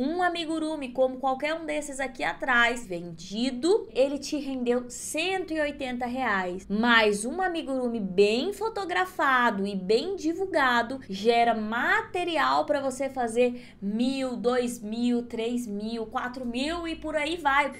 um amigurumi, como qualquer um desses aqui atrás, vendido, ele te rendeu 180 reais. Mas um amigurumi bem fotografado e bem divulgado gera material para você fazer mil, dois mil, três mil, quatro mil e por aí vai.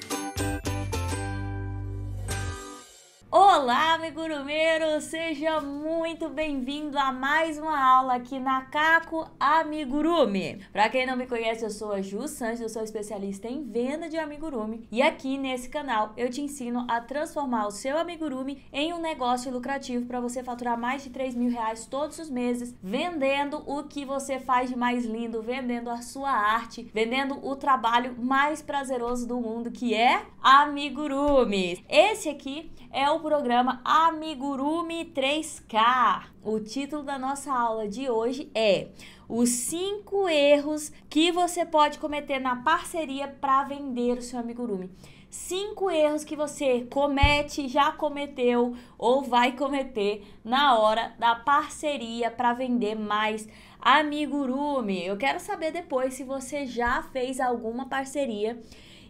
Olá, amigurumeiro! Seja muito bem-vindo a mais uma aula aqui na Caco Amigurume. Para quem não me conhece, eu sou a Ju Sanches, eu sou especialista em venda de amigurume e aqui nesse canal eu te ensino a transformar o seu amigurume em um negócio lucrativo para você faturar mais de 3 mil reais todos os meses vendendo o que você faz de mais lindo, vendendo a sua arte, vendendo o trabalho mais prazeroso do mundo que é amigurume. Esse aqui é o programa programa Amigurumi 3K. O título da nossa aula de hoje é os cinco erros que você pode cometer na parceria para vender o seu amigurumi. Cinco erros que você comete, já cometeu ou vai cometer na hora da parceria para vender mais amigurumi. Eu quero saber depois se você já fez alguma parceria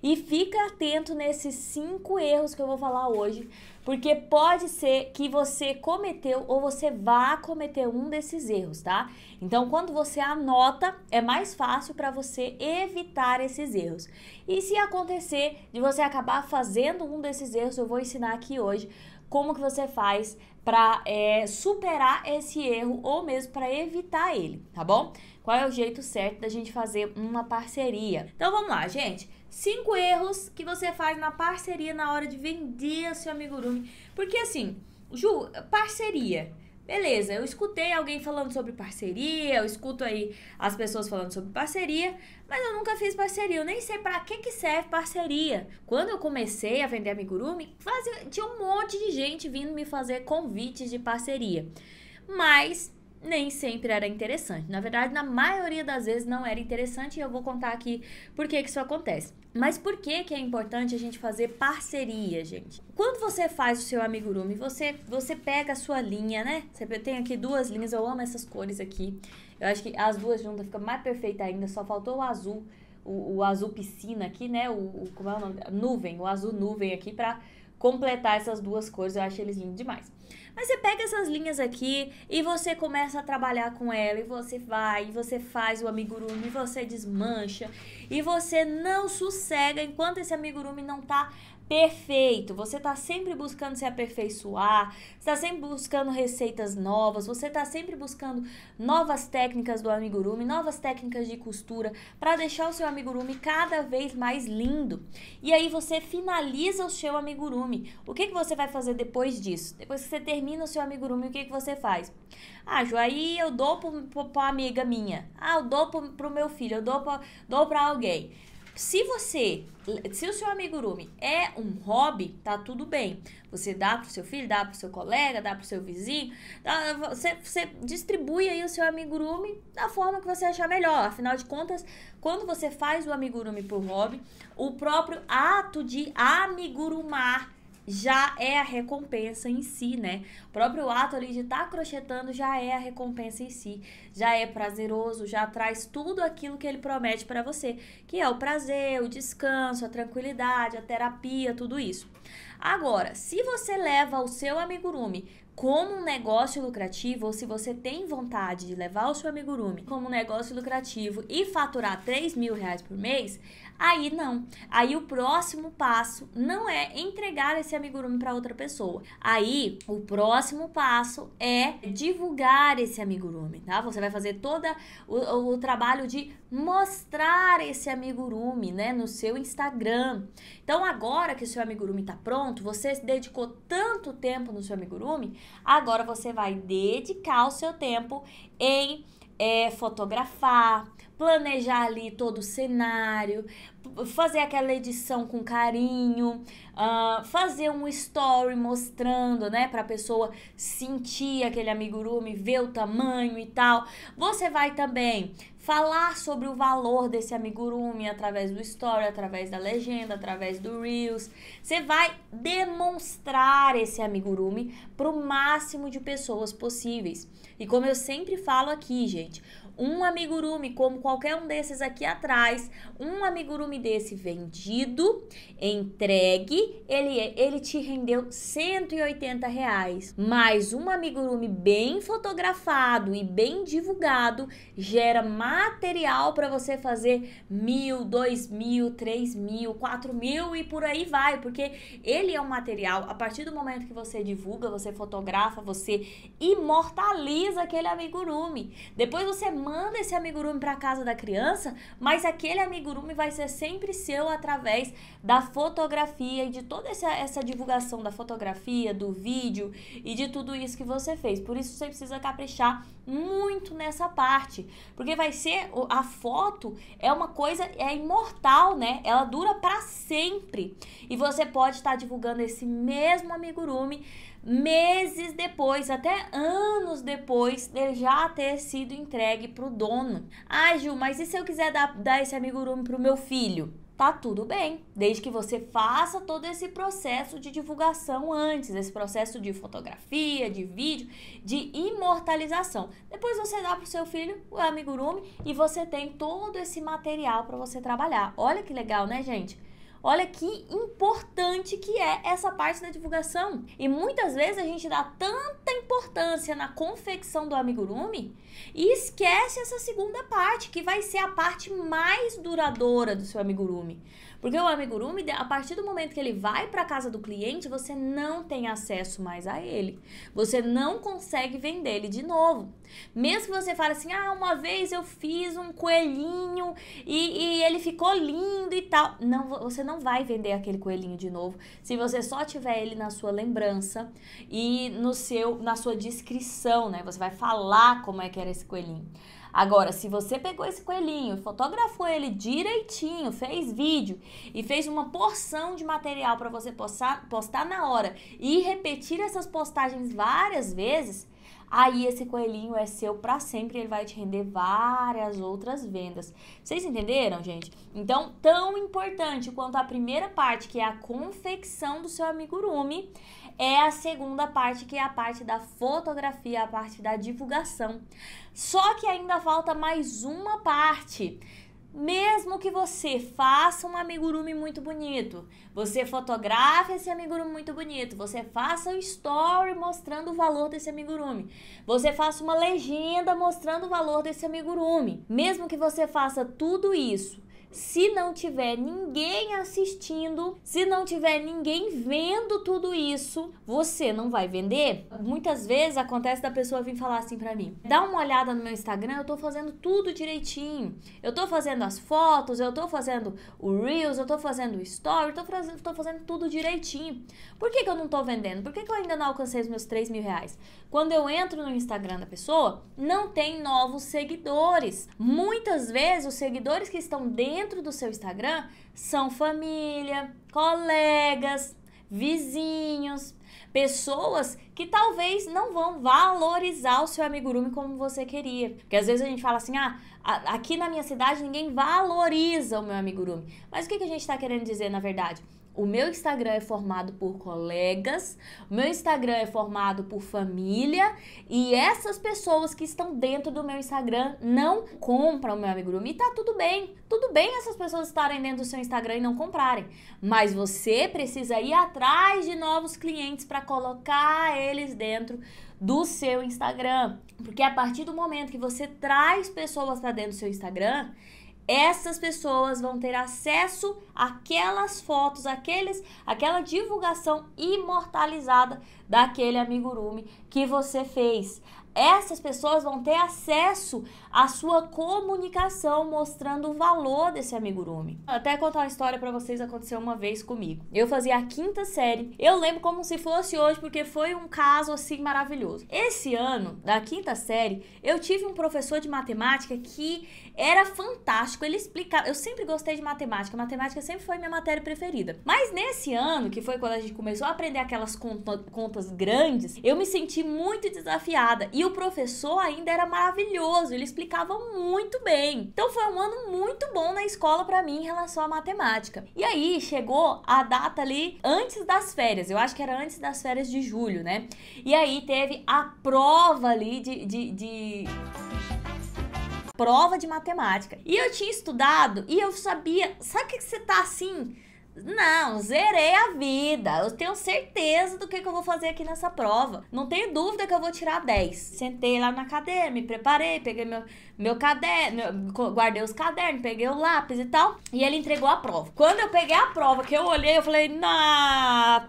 e fica atento nesses cinco erros que eu vou falar hoje, porque pode ser que você cometeu ou você vá cometer um desses erros, tá? Então, quando você anota, é mais fácil para você evitar esses erros. E se acontecer de você acabar fazendo um desses erros, eu vou ensinar aqui hoje como que você faz para é, superar esse erro ou mesmo para evitar ele, tá bom? Qual é o jeito certo da gente fazer uma parceria? Então vamos lá, gente cinco erros que você faz na parceria na hora de vender o seu amigurumi. Porque assim, Ju, parceria. Beleza, eu escutei alguém falando sobre parceria, eu escuto aí as pessoas falando sobre parceria, mas eu nunca fiz parceria, eu nem sei para que que serve parceria. Quando eu comecei a vender amigurumi, fazia, tinha um monte de gente vindo me fazer convites de parceria. Mas nem sempre era interessante. Na verdade, na maioria das vezes não era interessante e eu vou contar aqui por que, que isso acontece. Mas por que, que é importante a gente fazer parceria, gente? Quando você faz o seu amigurumi, você, você pega a sua linha, né? Você tem aqui duas linhas, eu amo essas cores aqui. Eu acho que as duas juntas fica mais perfeita ainda, só faltou o azul, o, o azul piscina aqui, né? O, o, como é o nome? Nuvem, o azul nuvem aqui para completar essas duas cores, eu acho eles lindos demais. Mas você pega essas linhas aqui e você começa a trabalhar com ela, e você vai, e você faz o amigurumi, e você desmancha, e você não sossega enquanto esse amigurumi não tá perfeito. Você está sempre buscando se aperfeiçoar, está sempre buscando receitas novas, você está sempre buscando novas técnicas do amigurumi, novas técnicas de costura para deixar o seu amigurumi cada vez mais lindo. E aí você finaliza o seu amigurumi. O que, que você vai fazer depois disso? Depois que você termina o seu amigurumi, o que, que você faz? Ah, Ju, aí eu dou para uma amiga minha. Ah, eu dou para o meu filho, eu dou para dou alguém. Se você, se o seu amigurumi é um hobby, tá tudo bem. Você dá pro seu filho, dá pro seu colega, dá pro seu vizinho, dá, você, você distribui aí o seu amigurumi da forma que você achar melhor. Afinal de contas, quando você faz o amigurumi por hobby, o próprio ato de amigurumar já é a recompensa em si, né? O próprio ato ali de estar tá crochetando já é a recompensa em si, já é prazeroso, já traz tudo aquilo que ele promete para você, que é o prazer, o descanso, a tranquilidade, a terapia, tudo isso. Agora, se você leva o seu amigurumi como um negócio lucrativo, ou se você tem vontade de levar o seu amigurumi como um negócio lucrativo e faturar 3 mil reais por mês, Aí não. Aí o próximo passo não é entregar esse amigurumi para outra pessoa. Aí o próximo passo é divulgar esse amigurumi, tá? Você vai fazer todo o, o trabalho de mostrar esse amigurumi, né, no seu Instagram. Então agora que o seu amigurumi tá pronto, você dedicou tanto tempo no seu amigurumi, agora você vai dedicar o seu tempo em é, fotografar, planejar ali todo o cenário, fazer aquela edição com carinho, uh, fazer um story mostrando, né, para a pessoa sentir aquele amigurumi, ver o tamanho e tal. Você vai também falar sobre o valor desse amigurumi através do story, através da legenda, através do reels. Você vai demonstrar esse amigurumi para o máximo de pessoas possíveis. E como eu sempre falo aqui, gente, um amigurumi, como qualquer um desses aqui atrás, um amigurumi desse vendido, entregue, ele, é, ele te rendeu 180 reais. Mas um amigurumi bem fotografado e bem divulgado gera material para você fazer mil, dois mil, três mil, quatro mil e por aí vai, porque ele é um material. A partir do momento que você divulga, você fotografa, você imortaliza aquele amigurumi. Depois você manda manda esse amigurumi para casa da criança, mas aquele amigurumi vai ser sempre seu através da fotografia e de toda essa, essa divulgação da fotografia, do vídeo e de tudo isso que você fez. Por isso você precisa caprichar muito nessa parte, porque vai ser a foto é uma coisa é imortal, né? Ela dura para sempre. E você pode estar tá divulgando esse mesmo amigurumi meses depois, até anos depois ele já ter sido entregue para o dono. Ah, Ju, mas e se eu quiser dar, dar esse amigurumi para o meu filho? Tá tudo bem, desde que você faça todo esse processo de divulgação antes, esse processo de fotografia, de vídeo, de imortalização. Depois você dá para o seu filho o amigurumi e você tem todo esse material para você trabalhar. Olha que legal, né, gente? Olha que importante que é essa parte da divulgação. E muitas vezes a gente dá tanta importância na confecção do amigurumi e esquece essa segunda parte, que vai ser a parte mais duradoura do seu amigurumi. Porque o amigurumi, a partir do momento que ele vai para casa do cliente, você não tem acesso mais a ele. Você não consegue vender ele de novo. Mesmo que você fale assim, ah, uma vez eu fiz um coelhinho e, e ele ficou lindo e tal. Não, você não vai vender aquele coelhinho de novo se você só tiver ele na sua lembrança e no seu, na sua descrição, né? Você vai falar como é que era esse coelhinho. Agora, se você pegou esse coelhinho, fotografou ele direitinho, fez vídeo e fez uma porção de material para você postar, postar na hora e repetir essas postagens várias vezes, aí esse coelhinho é seu para sempre, ele vai te render várias outras vendas. Vocês entenderam, gente? Então, tão importante quanto a primeira parte, que é a confecção do seu amigurumi, é a segunda parte, que é a parte da fotografia, a parte da divulgação. Só que ainda falta mais uma parte. Mesmo que você faça um amigurumi muito bonito, você fotografe esse amigurumi muito bonito, você faça um story mostrando o valor desse amigurumi, você faça uma legenda mostrando o valor desse amigurumi. Mesmo que você faça tudo isso se não tiver ninguém assistindo, se não tiver ninguém vendo tudo isso, você não vai vender? Muitas vezes acontece da pessoa vir falar assim para mim: "Dá uma olhada no meu Instagram, eu tô fazendo tudo direitinho. Eu tô fazendo as fotos, eu tô fazendo o Reels, eu tô fazendo o Story, tô fazendo, tô fazendo tudo direitinho. Por que, que eu não tô vendendo? Por que, que eu ainda não alcancei os meus 3 mil reais? Quando eu entro no Instagram da pessoa, não tem novos seguidores. Muitas vezes os seguidores que estão dentro dentro do seu Instagram são família, colegas, vizinhos, pessoas que talvez não vão valorizar o seu amigurumi como você queria. Porque às vezes a gente fala assim: ah, aqui na minha cidade ninguém valoriza o meu amigurumi. Mas o que, que a gente está querendo dizer na verdade? O meu Instagram é formado por colegas, o meu Instagram é formado por família e essas pessoas que estão dentro do meu Instagram não compram o meu amigurumi. tá tudo bem, tudo bem essas pessoas estarem dentro do seu Instagram e não comprarem, mas você precisa ir atrás de novos clientes para colocar eles dentro do seu Instagram, porque a partir do momento que você traz pessoas para dentro do seu Instagram, essas pessoas vão ter acesso àquelas fotos, aqueles, aquela divulgação imortalizada daquele amigurumi que você fez essas pessoas vão ter acesso à sua comunicação, mostrando o valor desse amigurumi. Até contar uma história para vocês aconteceu uma vez comigo. Eu fazia a quinta série. Eu lembro como se fosse hoje porque foi um caso assim maravilhoso. Esse ano, da quinta série, eu tive um professor de matemática que era fantástico. Ele explicava. Eu sempre gostei de matemática. Matemática sempre foi minha matéria preferida. Mas nesse ano, que foi quando a gente começou a aprender aquelas contas grandes, eu me senti muito desafiada. E e o professor ainda era maravilhoso, ele explicava muito bem. Então foi um ano muito bom na escola para mim em relação à matemática. E aí chegou a data ali antes das férias, eu acho que era antes das férias de julho, né? E aí teve a prova ali de, de, de prova de matemática. E eu tinha estudado e eu sabia. Sabe o que você tá assim? Não, zerei a vida. Eu tenho certeza do que, que eu vou fazer aqui nessa prova. Não tenho dúvida que eu vou tirar 10. Sentei lá na cadeira, me preparei, peguei meu, meu caderno, guardei os cadernos, peguei o lápis e tal. E ele entregou a prova. Quando eu peguei a prova, que eu olhei, eu falei, na.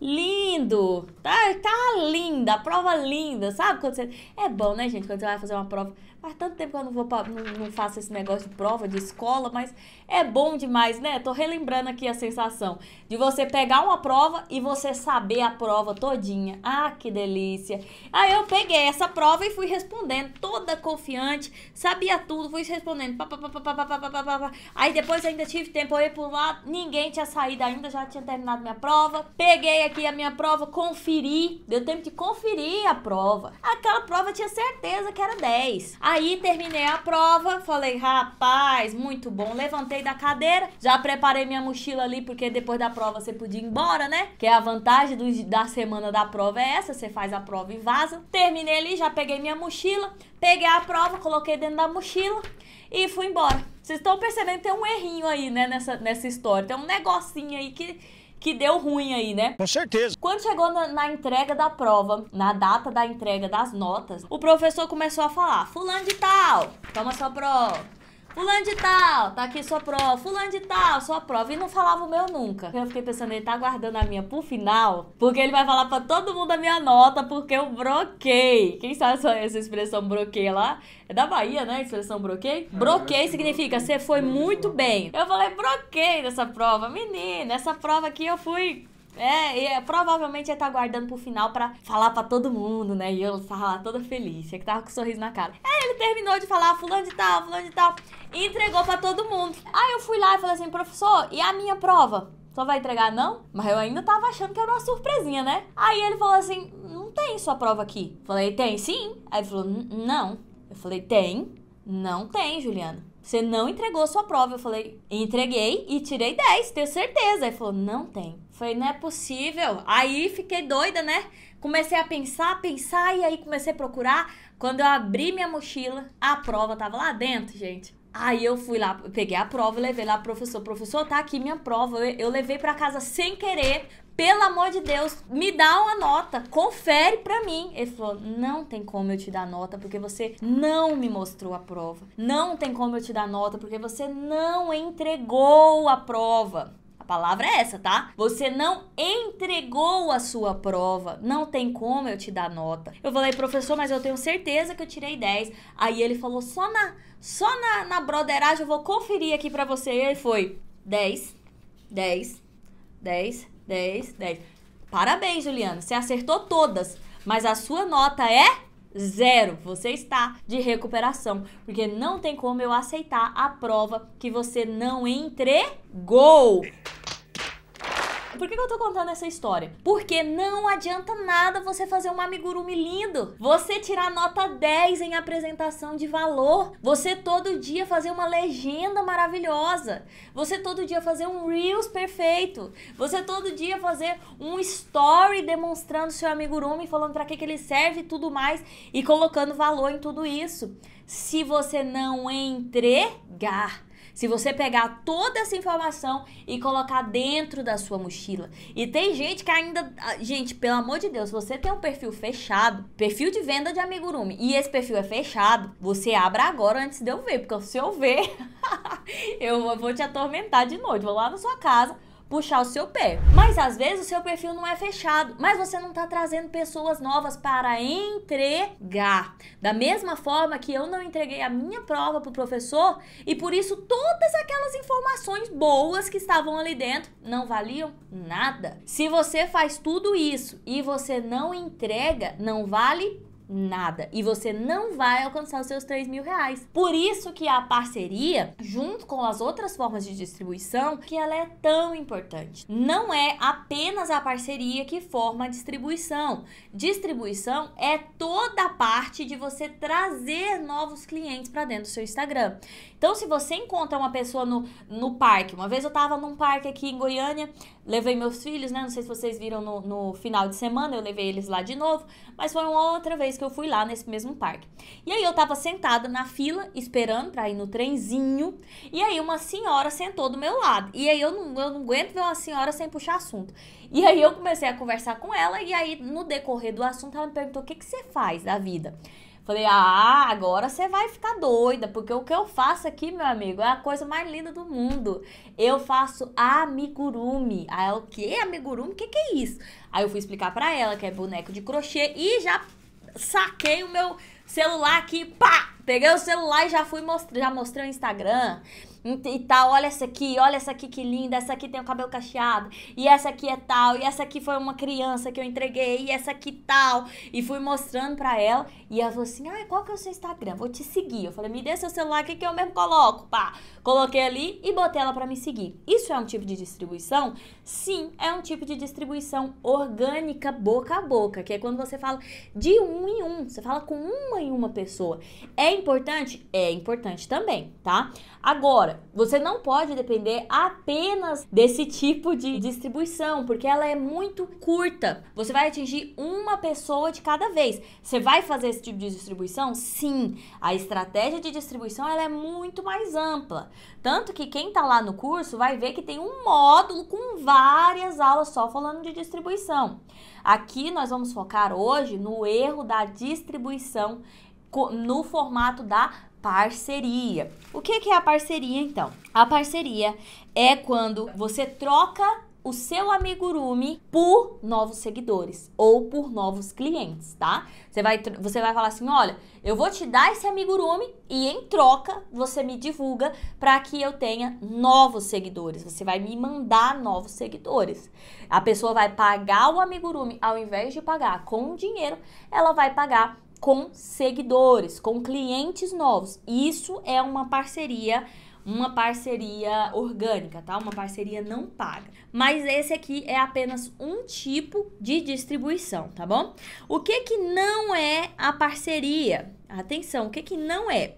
Lindo! Tá, tá linda, a prova linda, sabe? Quando você... É bom, né, gente, quando você vai fazer uma prova Faz tanto tempo que eu não, vou pra, não, não, faço esse negócio de prova, de escola, mas é bom demais, né? Tô relembrando aqui a sensação de você pegar uma prova e você saber a prova todinha. Ah, que delícia! Aí eu peguei essa prova e fui respondendo, toda confiante, sabia tudo, fui respondendo. Pá, pá, pá, pá, pá, pá, pá, pá. Aí depois ainda tive tempo, eu ia pro lado, ninguém tinha saído ainda, já tinha terminado minha prova. Peguei aqui a minha prova, conferi, deu tempo de conferir a prova. Aquela prova eu tinha certeza que era 10. A Aí terminei a prova, falei, rapaz, muito bom. Levantei da cadeira, já preparei minha mochila ali, porque depois da prova você podia ir embora, né? Que é a vantagem do, da semana da prova é essa, você faz a prova e vaza. Terminei ali, já peguei minha mochila, peguei a prova, coloquei dentro da mochila e fui embora. Vocês estão percebendo que tem um errinho aí, né, nessa, nessa história. Tem um negocinho aí que que deu ruim aí, né? Com certeza. Quando chegou na, na, entrega da prova, na data da entrega das notas, o professor começou a falar: Fulano de Tal, toma sua prova. Fulano de tal, tá aqui sua prova. Fulano de tal, sua prova. E não falava o meu nunca. Eu fiquei pensando, ele tá guardando a minha pro final, porque ele vai falar pra todo mundo a minha nota, porque eu broquei. Quem sabe essa, essa expressão broquei lá? É da Bahia, né? A expressão broquei. É, broquei significa você foi muito bem. Eu falei, broquei nessa prova. Menina, essa prova aqui eu fui é, é, provavelmente ia estar tá guardando pro final para falar para todo mundo, né? E eu tava lá toda feliz, é que tava com um sorriso na cara. É, ele terminou de falar fulano de tal, fulano de tal, e entregou para todo mundo. Aí eu fui lá e falei assim, professor, e a minha prova? Só vai entregar não? Mas eu ainda tava achando que era uma surpresinha, né? Aí ele falou assim, não tem sua prova aqui. Falei, tem sim. Aí ele falou, não. Eu falei, tem. Não tem, Juliana. Você não entregou sua prova. Eu falei, entreguei e tirei 10, tenho certeza. Ele falou, não tem. Eu falei, não é possível. Aí fiquei doida, né? Comecei a pensar, pensar, e aí comecei a procurar. Quando eu abri minha mochila, a prova tava lá dentro, gente. Aí eu fui lá, peguei a prova levei lá pro professor. Professor, tá aqui minha prova. Eu, eu levei para casa sem querer, pelo amor de Deus, me dá uma nota, confere pra mim. Ele falou, não tem como eu te dar nota porque você não me mostrou a prova. Não tem como eu te dar nota porque você não entregou a prova A palavra é essa, tá? Você não entregou a sua prova, não tem como eu te dar nota. Eu falei, professor, mas eu tenho certeza que eu tirei 10. Aí ele falou, só na, só na, na broderagem eu vou conferir aqui para você. E aí foi 10, 10, 10, 10, 10. Parabéns, Juliana. Você acertou todas, mas a sua nota é zero. Você está de recuperação, porque não tem como eu aceitar a prova que você não entregou. Por que, eu tô contando essa história? Porque não adianta nada você fazer um amigurumi lindo, você tirar nota 10 em apresentação de valor, você todo dia fazer uma legenda maravilhosa, você todo dia fazer um Reels perfeito, você todo dia fazer um story demonstrando seu amigurumi, falando para que, que ele serve e tudo mais, e colocando valor em tudo isso. Se você não entregar se você pegar toda essa informação e colocar dentro da sua mochila. E tem gente que ainda. Ah, gente, pelo amor de Deus, você tem um perfil fechado, perfil de venda de amigurumi, e esse perfil é fechado, você abra agora antes de eu ver, porque se eu ver, eu vou te atormentar de noite. Vou lá na sua casa puxar o seu pé. Mas às vezes o seu perfil não é fechado, mas você não está trazendo pessoas novas para entregar. Da mesma forma que eu não entreguei a minha prova para o professor e por isso todas aquelas informações boas que estavam ali dentro não valiam nada. Se você faz tudo isso e você não entrega, não vale nada. E você não vai alcançar os seus 3 mil reais. Por isso que a parceria, junto com as outras formas de distribuição, que ela é tão importante. Não é apenas a parceria que forma a distribuição. Distribuição é toda a parte de você trazer novos clientes para dentro do seu Instagram. Então, se você encontra uma pessoa no, no parque, uma vez eu tava num parque aqui em Goiânia, levei meus filhos, né? Não sei se vocês viram no, no final de semana, eu levei eles lá de novo, mas foi uma outra vez que eu fui lá nesse mesmo parque. E aí eu tava sentada na fila, esperando pra ir no trenzinho, e aí uma senhora sentou do meu lado. E aí eu não, eu não aguento ver uma senhora sem puxar assunto. E aí eu comecei a conversar com ela, e aí no decorrer do assunto ela me perguntou: o que, que você faz da vida? Falei, ah, agora você vai ficar doida, porque o que eu faço aqui, meu amigo, é a coisa mais linda do mundo. Eu faço amigurumi. Aí ela, o que? Amigurumi? O que, que é isso? Aí eu fui explicar para ela que é boneco de crochê e já saquei o meu celular aqui, pá! Peguei o celular e já fui mostrar, já mostrei o Instagram, e tal, olha essa aqui, olha essa aqui que linda, essa aqui tem o cabelo cacheado, e essa aqui é tal, e essa aqui foi uma criança que eu entreguei, e essa aqui tal, e fui mostrando pra ela, e ela falou assim, ah, qual que é o seu Instagram? Vou te seguir. Eu falei, me dê seu celular aqui que eu mesmo coloco, pá. Coloquei ali e botei ela pra me seguir. Isso é um tipo de distribuição? Sim, é um tipo de distribuição orgânica boca a boca, que é quando você fala de um em um, você fala com uma em uma pessoa. É importante? É importante também, tá? Agora, Agora, você não pode depender apenas desse tipo de distribuição, porque ela é muito curta. Você vai atingir uma pessoa de cada vez. Você vai fazer esse tipo de distribuição? Sim. A estratégia de distribuição ela é muito mais ampla. Tanto que quem está lá no curso vai ver que tem um módulo com várias aulas só falando de distribuição. Aqui nós vamos focar hoje no erro da distribuição no formato da parceria. O que, que é a parceria, então? A parceria é quando você troca o seu amigurumi por novos seguidores ou por novos clientes, tá? Você vai, você vai falar assim, olha, eu vou te dar esse amigurumi e em troca você me divulga para que eu tenha novos seguidores. Você vai me mandar novos seguidores. A pessoa vai pagar o amigurumi ao invés de pagar com dinheiro, ela vai pagar com seguidores, com clientes novos. Isso é uma parceria, uma parceria orgânica, tá? Uma parceria não paga. Mas esse aqui é apenas um tipo de distribuição, tá bom? O que que não é a parceria? Atenção, o que que não é?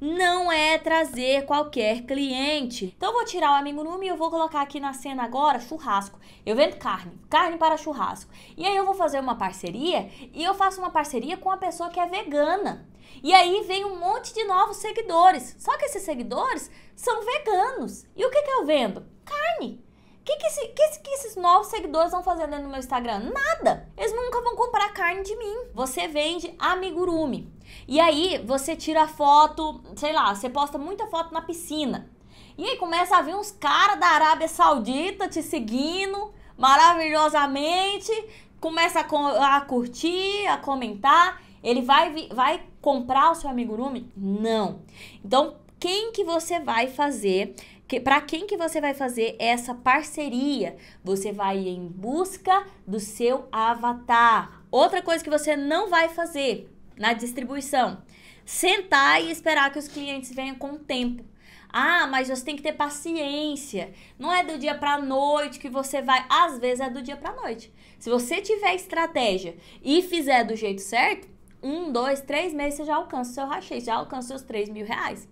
não é trazer qualquer cliente. Então eu vou tirar o amigo número e eu vou colocar aqui na cena agora churrasco. Eu vendo carne, carne para churrasco. E aí eu vou fazer uma parceria e eu faço uma parceria com uma pessoa que é vegana. E aí vem um monte de novos seguidores. Só que esses seguidores são veganos. E o que, que eu vendo? Carne que, que, esse, que, que, esses novos seguidores vão fazer dentro do meu Instagram? Nada! Eles nunca vão comprar carne de mim. Você vende amigurumi. E aí você tira foto, sei lá, você posta muita foto na piscina. E aí começa a vir uns caras da Arábia Saudita te seguindo maravilhosamente, começa a, a curtir, a comentar. Ele vai, vai comprar o seu amigurumi? Não. Então, quem que você vai fazer que, para quem que você vai fazer essa parceria? Você vai em busca do seu avatar. Outra coisa que você não vai fazer na distribuição, sentar e esperar que os clientes venham com o tempo. Ah, mas você tem que ter paciência. Não é do dia para noite que você vai, às vezes é do dia para noite. Se você tiver estratégia e fizer do jeito certo, um, dois, três meses você já alcança o seu rachê, já alcança os seus três mil reais.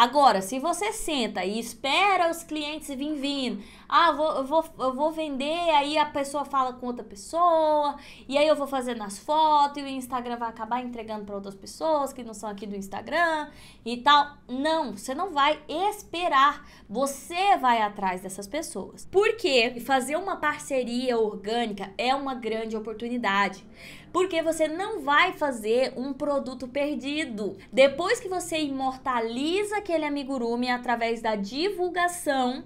Agora, se você senta e espera os clientes vir vindo, ah, vou, eu, vou, eu vou vender, aí a pessoa fala com outra pessoa, e aí eu vou fazendo as fotos, e o Instagram vai acabar entregando para outras pessoas que não são aqui do Instagram e tal. Não, você não vai esperar, você vai atrás dessas pessoas. Porque fazer uma parceria orgânica é uma grande oportunidade porque você não vai fazer um produto perdido. Depois que você imortaliza aquele amigurumi através da divulgação,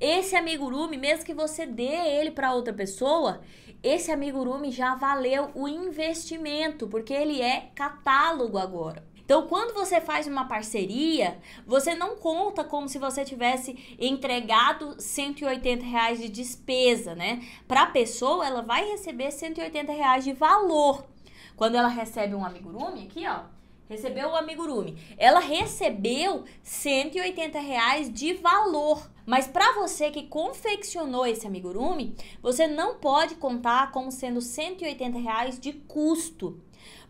esse amigurumi, mesmo que você dê ele para outra pessoa, esse amigurumi já valeu o investimento, porque ele é catálogo agora. Então, quando você faz uma parceria, você não conta como se você tivesse entregado 180 reais de despesa, né? Para a pessoa, ela vai receber 180 reais de valor. Quando ela recebe um amigurumi, aqui, ó, recebeu o amigurumi, ela recebeu 180 reais de valor. Mas para você que confeccionou esse amigurumi, você não pode contar como sendo 180 reais de custo.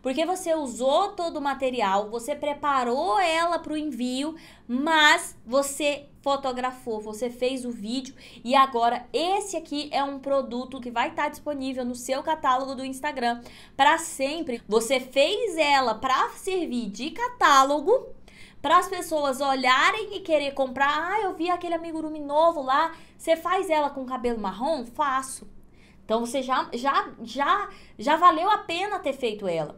Porque você usou todo o material, você preparou ela para o envio, mas você fotografou, você fez o vídeo e agora esse aqui é um produto que vai estar tá disponível no seu catálogo do Instagram para sempre. Você fez ela para servir de catálogo para as pessoas olharem e querer comprar. Ah, eu vi aquele amigurumi novo lá. Você faz ela com cabelo marrom? Faço. Então você já já já já valeu a pena ter feito ela.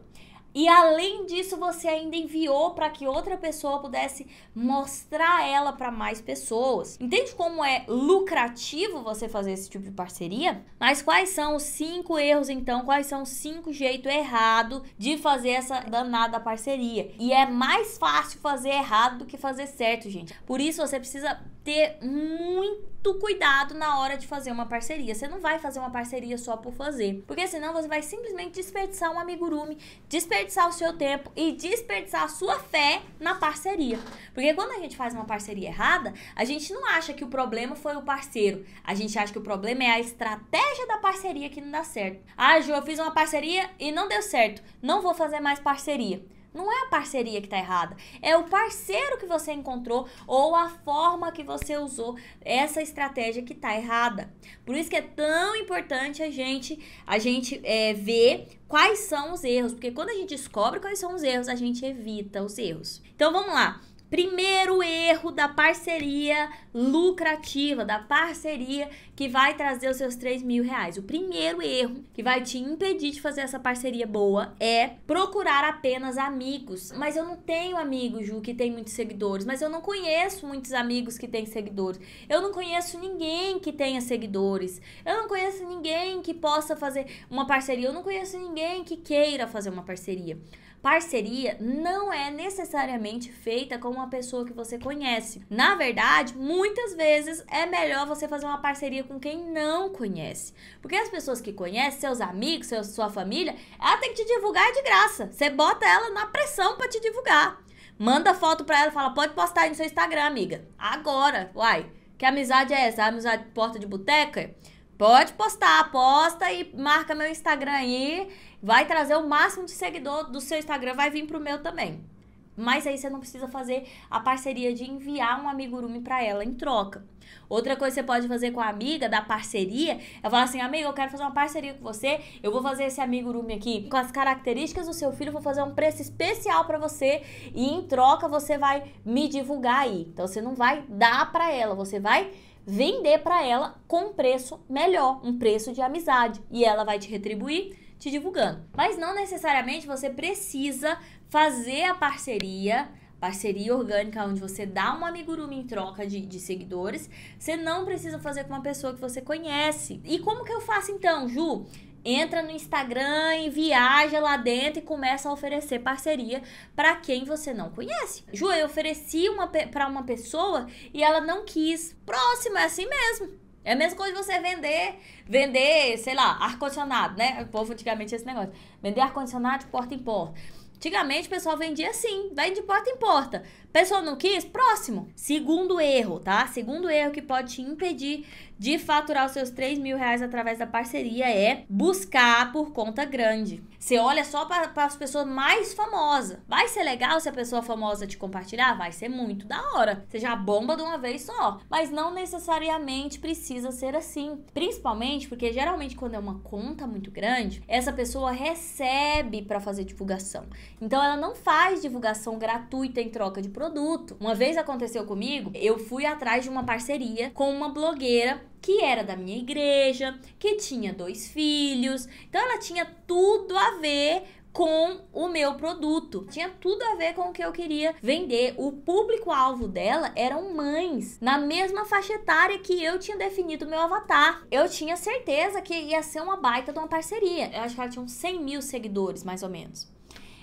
E além disso, você ainda enviou para que outra pessoa pudesse mostrar ela para mais pessoas. Entende como é lucrativo você fazer esse tipo de parceria? Mas quais são os cinco erros então? Quais são os cinco jeitos errado de fazer essa danada parceria? E é mais fácil fazer errado do que fazer certo, gente. Por isso você precisa ter muito cuidado na hora de fazer uma parceria. Você não vai fazer uma parceria só por fazer, porque senão você vai simplesmente desperdiçar um amigurume, desperdiçar o seu tempo e desperdiçar a sua fé na parceria. Porque quando a gente faz uma parceria errada, a gente não acha que o problema foi o parceiro, a gente acha que o problema é a estratégia da parceria que não dá certo. Ah, Ju, eu fiz uma parceria e não deu certo, não vou fazer mais parceria. Não é a parceria que está errada, é o parceiro que você encontrou ou a forma que você usou essa estratégia que está errada. Por isso que é tão importante a gente a gente é, ver quais são os erros, porque quando a gente descobre quais são os erros, a gente evita os erros. Então vamos lá primeiro erro da parceria lucrativa, da parceria que vai trazer os seus 3 mil reais. O primeiro erro que vai te impedir de fazer essa parceria boa é procurar apenas amigos. Mas eu não tenho amigos, Ju, que tem muitos seguidores. Mas eu não conheço muitos amigos que têm seguidores. Eu não conheço ninguém que tenha seguidores. Eu não conheço ninguém que possa fazer uma parceria. Eu não conheço ninguém que queira fazer uma parceria parceria não é necessariamente feita com uma pessoa que você conhece. Na verdade, muitas vezes é melhor você fazer uma parceria com quem não conhece. Porque as pessoas que conhecem, seus amigos, seu, sua família, ela tem que te divulgar de graça. Você bota ela na pressão para te divulgar. Manda foto pra ela e fala: pode postar aí no seu Instagram, amiga. Agora, uai. Que amizade é essa? A é amizade porta de boteca? Pode postar, posta e marca meu Instagram aí vai trazer o máximo de seguidor do seu Instagram, vai vir pro meu também. Mas aí você não precisa fazer a parceria de enviar um amigurumi para ela em troca. Outra coisa que você pode fazer com a amiga da parceria é falar assim: amiga, eu quero fazer uma parceria com você. Eu vou fazer esse amigurumi aqui com as características do seu filho, vou fazer um preço especial para você e em troca você vai me divulgar aí. Então você não vai dar para ela, você vai vender para ela com um preço melhor, um preço de amizade e ela vai te retribuir te divulgando. Mas não necessariamente você precisa fazer a parceria parceria orgânica onde você dá um amigurumi em troca de, de, seguidores. Você não precisa fazer com uma pessoa que você conhece. E como que eu faço então, Ju? Entra no Instagram e viaja lá dentro e começa a oferecer parceria para quem você não conhece. Ju, eu ofereci uma para uma pessoa e ela não quis. Próximo, é assim mesmo. É a mesma coisa você vender, vender, sei lá, ar-condicionado, né? O povo antigamente é esse negócio. Vender ar-condicionado de porta em porta. Antigamente o pessoal vendia assim, vende de porta em porta. Pessoa não quis? Próximo. Segundo erro, tá? Segundo erro que pode te impedir de faturar os seus 3 mil reais através da parceria é buscar por conta grande. Você olha só para as pessoas mais famosas. Vai ser legal se a pessoa famosa te compartilhar? Vai ser muito da hora. Você já bomba de uma vez só. Mas não necessariamente precisa ser assim. Principalmente porque geralmente quando é uma conta muito grande, essa pessoa recebe para fazer divulgação. Então ela não faz divulgação gratuita em troca de produtos produto. Uma vez aconteceu comigo, eu fui atrás de uma parceria com uma blogueira que era da minha igreja, que tinha dois filhos. Então ela tinha tudo a ver com o meu produto. Tinha tudo a ver com o que eu queria vender. O público-alvo dela eram mães, na mesma faixa etária que eu tinha definido meu avatar. Eu tinha certeza que ia ser uma baita de uma parceria. Eu acho que ela tinha uns 100 mil seguidores, mais ou menos.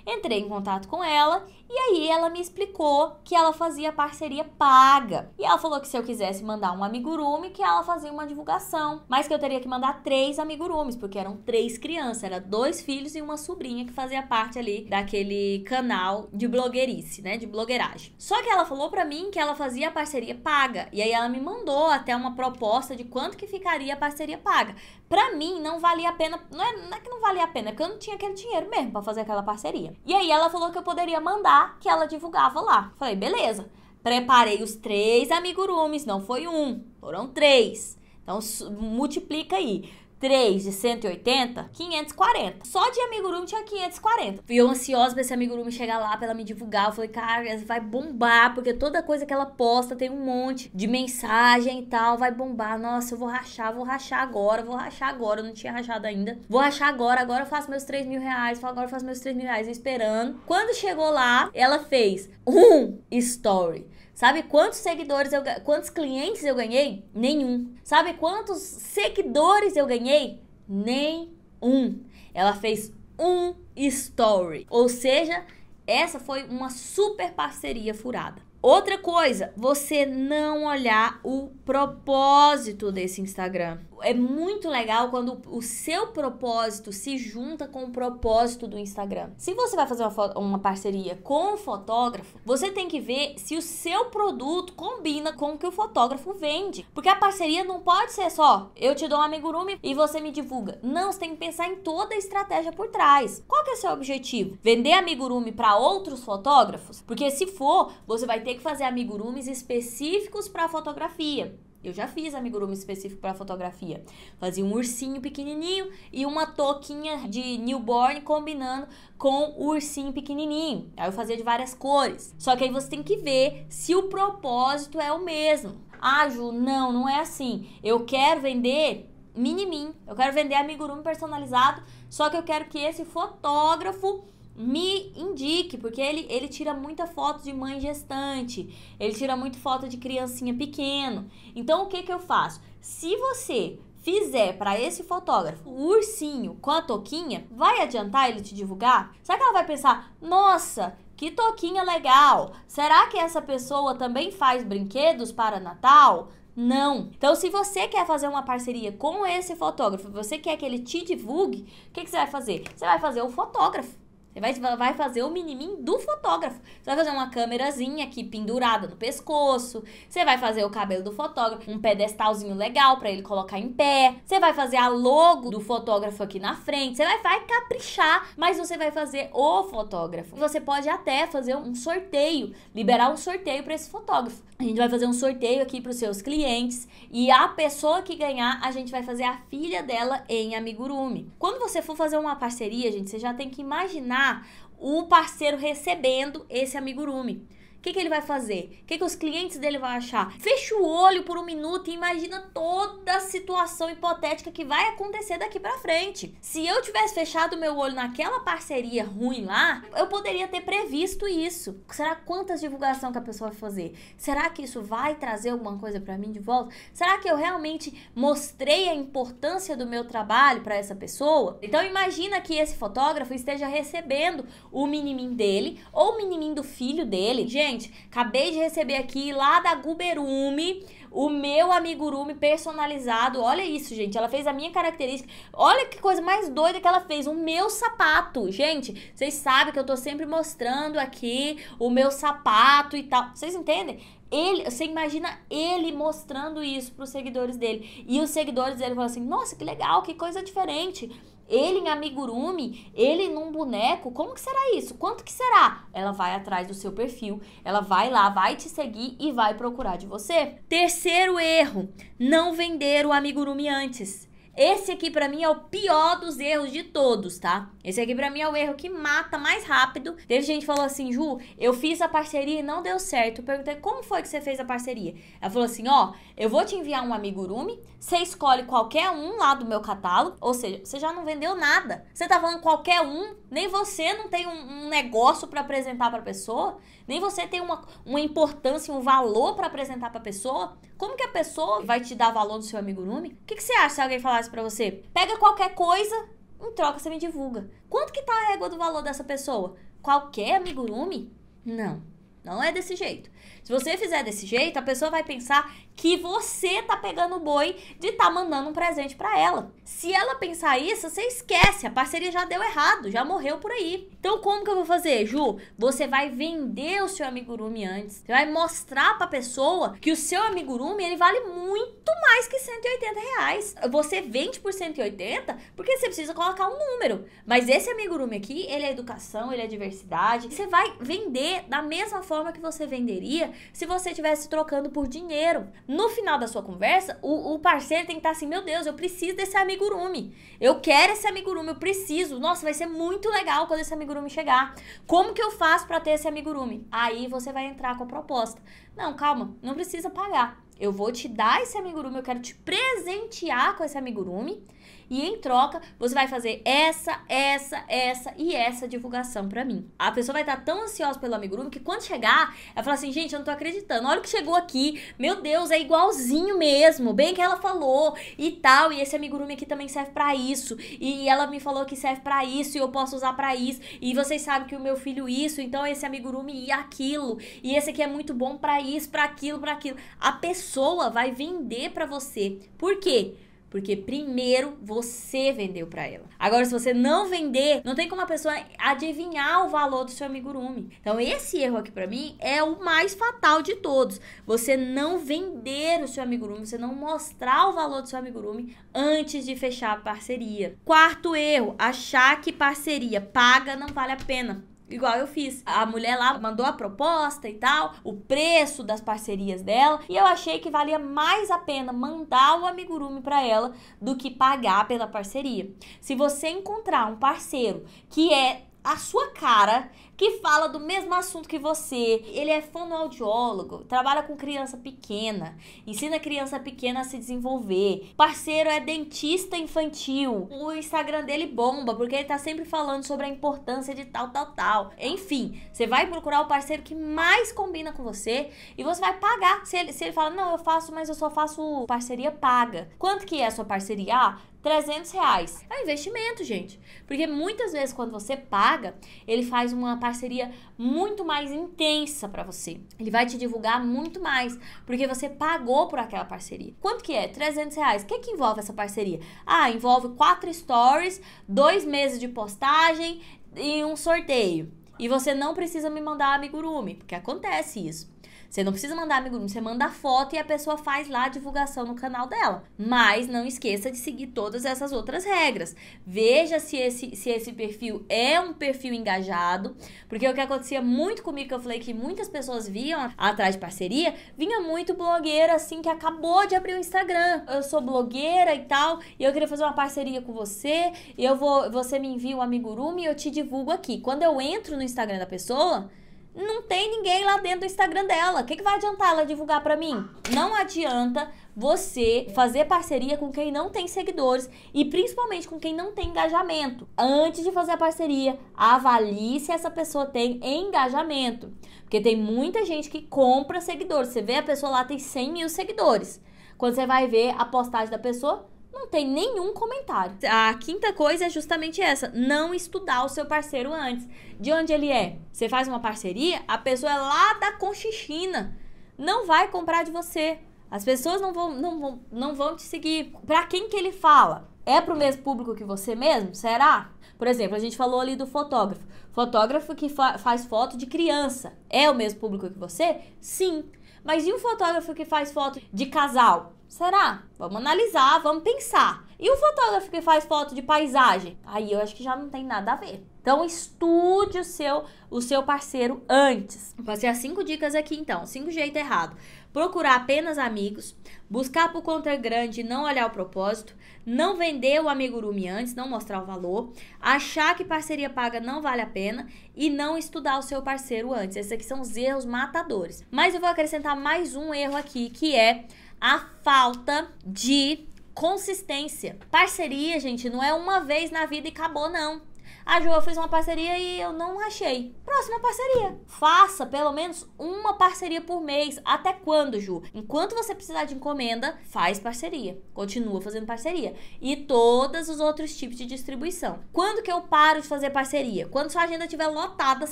Entrei em contato com ela e aí ela me explicou que ela fazia parceria paga. E ela falou que se eu quisesse mandar um amigurume, que ela fazia uma divulgação. Mas que eu teria que mandar três amigurumes, porque eram três crianças. Era dois filhos e uma sobrinha que fazia parte ali daquele canal de blogueirice, né? De blogueiragem. Só que ela falou para mim que ela fazia parceria paga. E aí ela me mandou até uma proposta de quanto que ficaria a parceria paga. Pra mim, não valia a pena. Não é, não é que não valia a pena, é que eu não tinha aquele dinheiro mesmo para fazer aquela parceria. E aí ela falou que eu poderia mandar que ela divulgava lá. Falei, beleza. Preparei os três amigurumis, não foi um, foram três. Então multiplica aí. 3 de 180, 540. Só de amigurumi tinha 540. E eu ansiosa pra esse amigurumi chegar lá, pra ela me divulgar. Eu falei, cara, vai bombar, porque toda coisa que ela posta tem um monte de mensagem e tal, vai bombar. Nossa, eu vou rachar, vou rachar agora, vou rachar agora. Eu não tinha rachado ainda. Vou rachar agora, agora eu faço meus 3 mil reais. Agora eu faço meus 3 mil reais, eu esperando. Quando chegou lá, ela fez um story. Sabe quantos seguidores eu quantos clientes eu ganhei? Nenhum. Sabe quantos seguidores eu ganhei? Nenhum. Ela fez um story. Ou seja, essa foi uma super parceria furada. Outra coisa, você não olhar o propósito desse Instagram é muito legal quando o seu propósito se junta com o propósito do Instagram. Se você vai fazer uma, uma parceria com o fotógrafo, você tem que ver se o seu produto combina com o que o fotógrafo vende. Porque a parceria não pode ser só eu te dou um amigurumi e você me divulga. Não, você tem que pensar em toda a estratégia por trás. Qual que é o seu objetivo? Vender amigurumi para outros fotógrafos? Porque se for, você vai ter que fazer amigurumis específicos para fotografia. Eu já fiz amigurumi específico para fotografia. Fazia um ursinho pequenininho e uma touquinha de newborn combinando com o ursinho pequenininho. Aí eu fazia de várias cores. Só que aí você tem que ver se o propósito é o mesmo. Ah, Ju, não, não é assim. Eu quero vender mini mim. Eu quero vender amigurumi personalizado, só que eu quero que esse fotógrafo me indique, porque ele, ele tira muita foto de mãe gestante, ele tira muita foto de criancinha pequeno. Então, o que, que eu faço? Se você fizer para esse fotógrafo o ursinho com a toquinha, vai adiantar ele te divulgar? Será que ela vai pensar, nossa, que toquinha legal! Será que essa pessoa também faz brinquedos para Natal? Não. Então, se você quer fazer uma parceria com esse fotógrafo, você quer que ele te divulgue, o que, que você vai fazer? Você vai fazer o fotógrafo. Você vai, vai fazer o minimin do fotógrafo. Você vai fazer uma câmerazinha aqui pendurada no pescoço. Você vai fazer o cabelo do fotógrafo, um pedestalzinho legal para ele colocar em pé. Você vai fazer a logo do fotógrafo aqui na frente. Você vai, vai caprichar, mas você vai fazer o fotógrafo. você pode até fazer um sorteio, liberar um sorteio para esse fotógrafo. A gente vai fazer um sorteio aqui para os seus clientes e a pessoa que ganhar, a gente vai fazer a filha dela em amigurumi. Quando você for fazer uma parceria, gente, você já tem que imaginar imaginar o parceiro recebendo esse amigurumi. O que, que, ele vai fazer? O que, que, os clientes dele vão achar? Fecha o olho por um minuto e imagina toda a situação hipotética que vai acontecer daqui para frente. Se eu tivesse fechado meu olho naquela parceria ruim lá, eu poderia ter previsto isso. Será quantas divulgação que a pessoa vai fazer? Será que isso vai trazer alguma coisa para mim de volta? Será que eu realmente mostrei a importância do meu trabalho para essa pessoa? Então imagina que esse fotógrafo esteja recebendo o minimin dele ou o minimin do filho dele. Gente, gente, acabei de receber aqui lá da Guberume o meu amigurumi personalizado. Olha isso, gente. Ela fez a minha característica. Olha que coisa mais doida que ela fez. O meu sapato. Gente, vocês sabem que eu tô sempre mostrando aqui o meu sapato e tal. Vocês entendem? Ele, você imagina ele mostrando isso para os seguidores dele. E os seguidores dele falam assim: "Nossa, que legal, que coisa diferente". Ele em amigurumi, ele num boneco, como que será isso? Quanto que será? Ela vai atrás do seu perfil, ela vai lá, vai te seguir e vai procurar de você. Terceiro erro, não vender o amigurumi antes. Esse aqui para mim é o pior dos erros de todos, tá? Esse aqui para mim é o erro que mata mais rápido. Teve gente que falou assim, Ju, eu fiz a parceria e não deu certo. Eu perguntei, como foi que você fez a parceria? Ela falou assim, ó, eu vou te enviar um amigurumi, você escolhe qualquer um lá do meu catálogo, ou seja, você já não vendeu nada. Você tá falando qualquer um, nem você não tem um, um negócio para apresentar pra pessoa, nem você tem uma, uma importância, um valor para apresentar pra pessoa. Como que a pessoa vai te dar valor do seu amigurumi? O que, que você acha se alguém falasse fácil para você? Pega qualquer coisa, em troca você me divulga. Quanto que tá a régua do valor dessa pessoa? Qualquer amigurumi? Não. Não é desse jeito. Se você fizer desse jeito, a pessoa vai pensar que você tá pegando o boi de tá mandando um presente para ela. Se ela pensar isso, você esquece, a parceria já deu errado, já morreu por aí. Então como que eu vou fazer, Ju? Você vai vender o seu amigurumi antes. Você vai mostrar pra pessoa que o seu amigurumi, ele vale muito mais que 180 reais. Você vende por 180 porque você precisa colocar um número. Mas esse amigurumi aqui, ele é educação, ele é diversidade. Você vai vender da mesma forma forma que você venderia se você estivesse trocando por dinheiro. No final da sua conversa, o, o parceiro tem que estar assim: meu Deus, eu preciso desse amigurumi. Eu quero esse amigurumi, eu preciso. Nossa, vai ser muito legal quando esse amigurumi chegar. Como que eu faço para ter esse amigurumi? Aí você vai entrar com a proposta. Não, calma, não precisa pagar. Eu vou te dar esse amigurumi, eu quero te presentear com esse amigurumi e em troca você vai fazer essa, essa, essa e essa divulgação para mim. A pessoa vai estar tá tão ansiosa pelo amigurumi que quando chegar, ela fala assim: gente, eu não tô acreditando, olha o que chegou aqui, meu Deus, é igualzinho mesmo, bem que ela falou e tal, e esse amigurumi aqui também serve para isso, e ela me falou que serve para isso e eu posso usar para isso, e vocês sabem que o meu filho isso, então esse amigurumi e aquilo, e esse aqui é muito bom para isso, para aquilo, para aquilo. A pessoa vai vender para você. Por quê? Porque primeiro você vendeu para ela. Agora, se você não vender, não tem como a pessoa adivinhar o valor do seu amigurumi. Então, esse erro aqui para mim é o mais fatal de todos. Você não vender o seu amigurumi, você não mostrar o valor do seu amigurumi antes de fechar a parceria. Quarto erro, achar que parceria paga não vale a pena igual eu fiz. A mulher lá mandou a proposta e tal, o preço das parcerias dela, e eu achei que valia mais a pena mandar o amigurumi para ela do que pagar pela parceria. Se você encontrar um parceiro que é a sua cara, que fala do mesmo assunto que você. Ele é fonoaudiólogo, trabalha com criança pequena, ensina criança pequena a se desenvolver. parceiro é dentista infantil. O Instagram dele bomba, porque ele tá sempre falando sobre a importância de tal, tal, tal. Enfim, você vai procurar o parceiro que mais combina com você e você vai pagar. Se ele, se ele fala, não, eu faço, mas eu só faço parceria paga. Quanto que é a sua parceria? Ah, 300 reais. É investimento, gente. Porque muitas vezes quando você paga, ele faz uma parceria parceria muito mais intensa para você. Ele vai te divulgar muito mais, porque você pagou por aquela parceria. Quanto que é? 300 reais. O que, que envolve essa parceria? Ah, envolve quatro stories, dois meses de postagem e um sorteio. E você não precisa me mandar amigurumi, porque acontece isso. Você não precisa mandar amigo você manda a foto e a pessoa faz lá a divulgação no canal dela. Mas não esqueça de seguir todas essas outras regras. Veja se esse, se esse perfil é um perfil engajado, porque o que acontecia muito comigo, que eu falei que muitas pessoas viam atrás de parceria, vinha muito blogueira assim que acabou de abrir o Instagram. Eu sou blogueira e tal, e eu queria fazer uma parceria com você, eu vou, você me envia o amigurumi e eu te divulgo aqui. Quando eu entro no Instagram da pessoa, não tem ninguém lá dentro do Instagram dela. O que, que vai adiantar ela divulgar para mim? Não adianta você fazer parceria com quem não tem seguidores e principalmente com quem não tem engajamento. Antes de fazer a parceria, avalie se essa pessoa tem engajamento. Porque tem muita gente que compra seguidores. Você vê a pessoa lá tem 100 mil seguidores. Quando você vai ver a postagem da pessoa, não tem nenhum comentário. A quinta coisa é justamente essa: não estudar o seu parceiro antes. De onde ele é? Você faz uma parceria, a pessoa é lá da Conchichina. Não vai comprar de você. As pessoas não vão, não vão, não vão te seguir. Para quem que ele fala? É pro mesmo público que você mesmo? Será? Por exemplo, a gente falou ali do fotógrafo. Fotógrafo que fa faz foto de criança. É o mesmo público que você? Sim. Mas e um fotógrafo que faz foto de casal? Será? Vamos analisar, vamos pensar. E o fotógrafo que faz foto de paisagem? Aí eu acho que já não tem nada a ver. Então estude o seu, o seu parceiro antes. Vou fazer as cinco dicas aqui então. Cinco jeitos errado. Procurar apenas amigos, buscar por conta grande e não olhar o propósito, não vender o amigurumi antes, não mostrar o valor, achar que parceria paga não vale a pena e não estudar o seu parceiro antes. Esses aqui são os erros matadores. Mas eu vou acrescentar mais um erro aqui, que é a falta de consistência. Parceria, gente, não é uma vez na vida e acabou, não. A ah, Ju, eu fiz uma parceria e eu não achei. Próxima parceria. Faça pelo menos uma parceria por mês. Até quando, Ju? Enquanto você precisar de encomenda, faz parceria. Continua fazendo parceria. E todos os outros tipos de distribuição. Quando que eu paro de fazer parceria? Quando sua agenda estiver lotada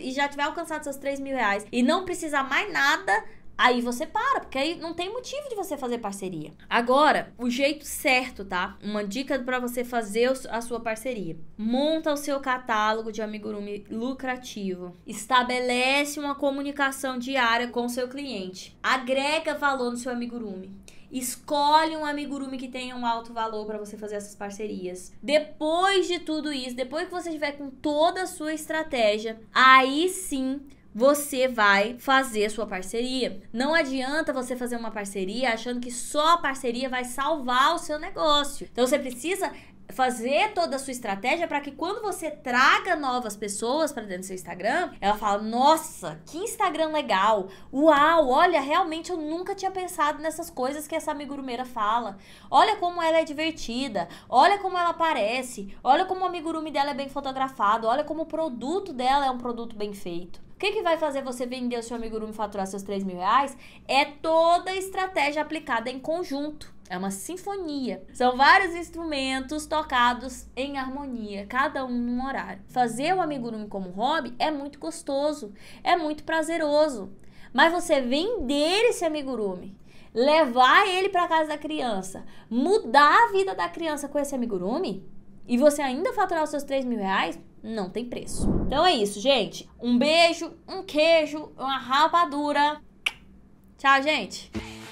e já tiver alcançado seus 3 mil reais e não precisar mais nada Aí você para, porque aí não tem motivo de você fazer parceria. Agora, o jeito certo, tá? Uma dica para você fazer a sua parceria. Monta o seu catálogo de amigurumi lucrativo. Estabelece uma comunicação diária com o seu cliente. Agrega valor no seu amigurumi. Escolhe um amigurumi que tenha um alto valor para você fazer essas parcerias. Depois de tudo isso, depois que você tiver com toda a sua estratégia, aí sim você vai fazer sua parceria. Não adianta você fazer uma parceria achando que só a parceria vai salvar o seu negócio. Então você precisa fazer toda a sua estratégia para que quando você traga novas pessoas para dentro do seu Instagram, ela fala: "Nossa, que Instagram legal. Uau, olha, realmente eu nunca tinha pensado nessas coisas que essa amigurumeira fala. Olha como ela é divertida, olha como ela aparece, olha como o amigurume dela é bem fotografado, olha como o produto dela é um produto bem feito". O que, que vai fazer você vender o seu amigurumi e faturar seus 3 mil reais? É toda a estratégia aplicada em conjunto. É uma sinfonia. São vários instrumentos tocados em harmonia, cada um num horário. Fazer o amigurumi como hobby é muito gostoso, é muito prazeroso. Mas você vender esse amigurumi, levar ele para casa da criança, mudar a vida da criança com esse amigurumi e você ainda faturar os seus 3 mil reais, não tem preço. Então é isso, gente. Um beijo, um queijo, uma rapadura. Tchau, gente.